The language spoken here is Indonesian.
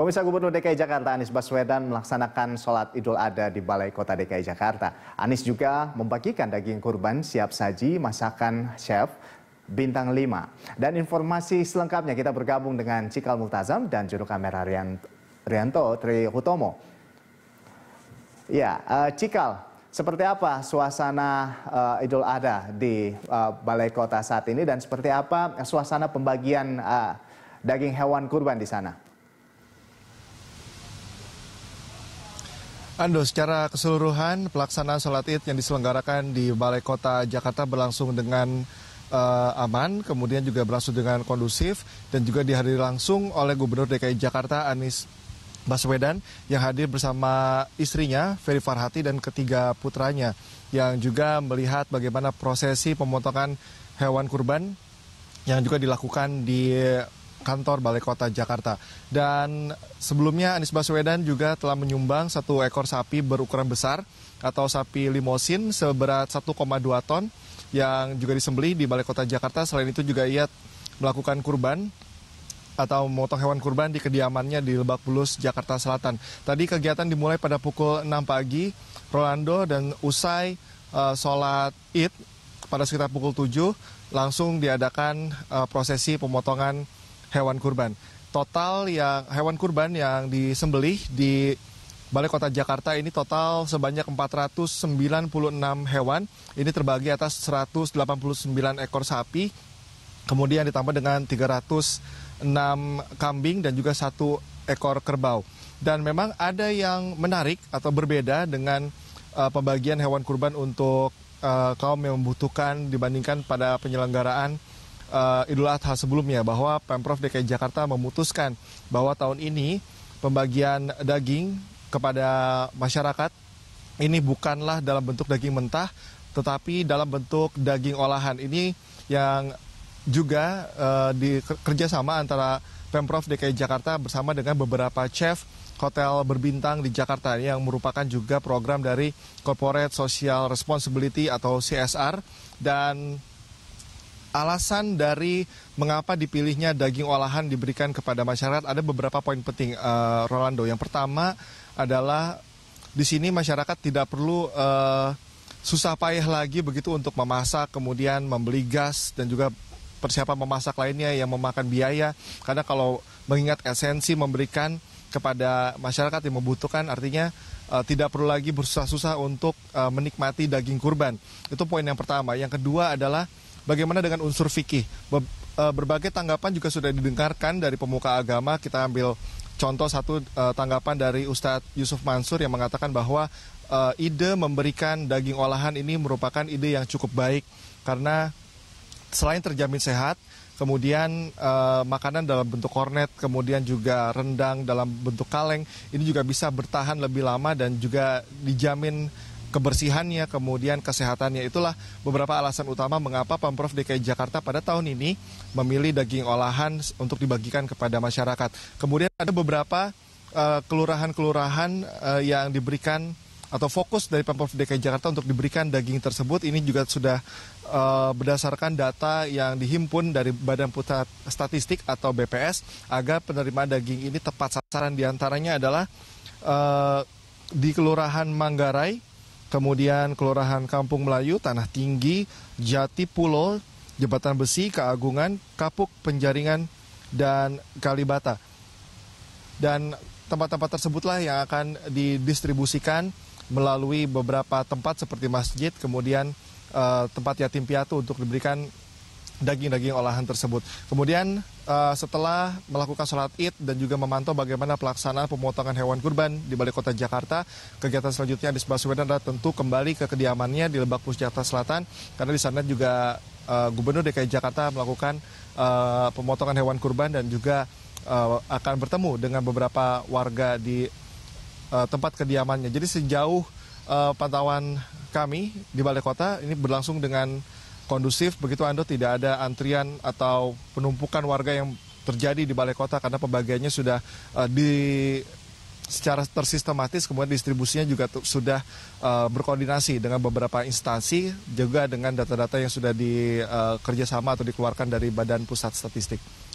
Pemirsa Gubernur DKI Jakarta Anies Baswedan melaksanakan sholat Idul Adha di Balai Kota DKI Jakarta. Anies juga membagikan daging kurban siap saji masakan chef bintang 5. Dan informasi selengkapnya kita bergabung dengan Cikal Multazam dan juru kamera Rianto Tri Hutomo. Ya, uh, Cikal, seperti apa suasana uh, Idul Adha di uh, Balai Kota saat ini dan seperti apa suasana pembagian uh, daging hewan kurban di sana? Ando, secara keseluruhan pelaksanaan sholat id yang diselenggarakan di Balai Kota Jakarta berlangsung dengan uh, aman, kemudian juga berlangsung dengan kondusif dan juga dihadiri langsung oleh Gubernur DKI Jakarta Anies Baswedan yang hadir bersama istrinya Ferry Farhati dan ketiga putranya yang juga melihat bagaimana prosesi pemotongan hewan kurban yang juga dilakukan di kantor Balai Kota Jakarta. Dan sebelumnya Anies Baswedan juga telah menyumbang satu ekor sapi berukuran besar atau sapi limosin seberat 1,2 ton yang juga disembelih di Balai Kota Jakarta. Selain itu juga ia melakukan kurban atau memotong hewan kurban di kediamannya di Lebak Bulus, Jakarta Selatan. Tadi kegiatan dimulai pada pukul 6 pagi, Rolando dan usai uh, sholat id pada sekitar pukul 7 langsung diadakan uh, prosesi pemotongan hewan kurban. Total yang hewan kurban yang disembelih di Balai Kota Jakarta ini total sebanyak 496 hewan. Ini terbagi atas 189 ekor sapi, kemudian ditambah dengan 306 kambing dan juga satu ekor kerbau. Dan memang ada yang menarik atau berbeda dengan uh, pembagian hewan kurban untuk uh, kaum yang membutuhkan dibandingkan pada penyelenggaraan uh, Idul Adha sebelumnya bahwa Pemprov DKI Jakarta memutuskan bahwa tahun ini pembagian daging kepada masyarakat ini bukanlah dalam bentuk daging mentah tetapi dalam bentuk daging olahan ini yang juga uh, di kerjasama antara Pemprov DKI Jakarta bersama dengan beberapa chef hotel berbintang di Jakarta yang merupakan juga program dari Corporate Social Responsibility atau CSR dan alasan dari mengapa dipilihnya daging olahan diberikan kepada masyarakat ada beberapa poin penting uh, Rolando. Yang pertama adalah di sini masyarakat tidak perlu uh, susah payah lagi begitu untuk memasak, kemudian membeli gas dan juga persiapan memasak lainnya yang memakan biaya. Karena kalau mengingat esensi memberikan kepada masyarakat yang membutuhkan artinya uh, tidak perlu lagi bersusah-susah untuk uh, menikmati daging kurban. Itu poin yang pertama. Yang kedua adalah Bagaimana dengan unsur fikih? Eh, berbagai tanggapan juga sudah didengarkan dari pemuka agama. Kita ambil contoh satu uh, tanggapan dari Ustadz Yusuf Mansur yang mengatakan bahwa uh, ide memberikan daging olahan ini merupakan ide yang cukup baik karena selain terjamin sehat, kemudian uh, makanan dalam bentuk kornet, kemudian juga rendang dalam bentuk kaleng, ini juga bisa bertahan lebih lama dan juga dijamin kebersihannya, kemudian kesehatannya. Itulah beberapa alasan utama mengapa Pemprov DKI Jakarta pada tahun ini memilih daging olahan untuk dibagikan kepada masyarakat. Kemudian ada beberapa eh, kelurahan-kelurahan uh, uh, yang diberikan atau fokus dari Pemprov DKI Jakarta untuk diberikan daging tersebut ini juga sudah uh, berdasarkan data yang dihimpun dari Badan Pusat Statistik atau BPS agar penerimaan daging ini tepat sasaran diantaranya adalah uh, di Kelurahan Manggarai kemudian Kelurahan Kampung Melayu, Tanah Tinggi, Jati Pulau, Jembatan Besi, Keagungan, Kapuk, Penjaringan, dan Kalibata. Dan tempat-tempat tersebutlah yang akan didistribusikan melalui beberapa tempat seperti masjid, kemudian eh, tempat yatim piatu untuk diberikan daging-daging olahan tersebut. Kemudian uh, setelah melakukan sholat id dan juga memantau bagaimana pelaksanaan pemotongan hewan kurban di Balai Kota Jakarta, kegiatan selanjutnya Anies Baswedan adalah tentu kembali ke kediamannya di Lebak Bulus Jakarta Selatan karena di sana juga uh, Gubernur DKI Jakarta melakukan uh, pemotongan hewan kurban dan juga uh, akan bertemu dengan beberapa warga di uh, tempat kediamannya. Jadi sejauh uh, pantauan kami di Balai Kota ini berlangsung dengan kondusif begitu Anda tidak ada antrian atau penumpukan warga yang terjadi di balai kota karena pembagiannya sudah uh, di secara tersistematis kemudian distribusinya juga sudah uh, berkoordinasi dengan beberapa instansi juga dengan data-data yang sudah dikerjasama eh, uh, atau dikeluarkan dari Badan Pusat Statistik.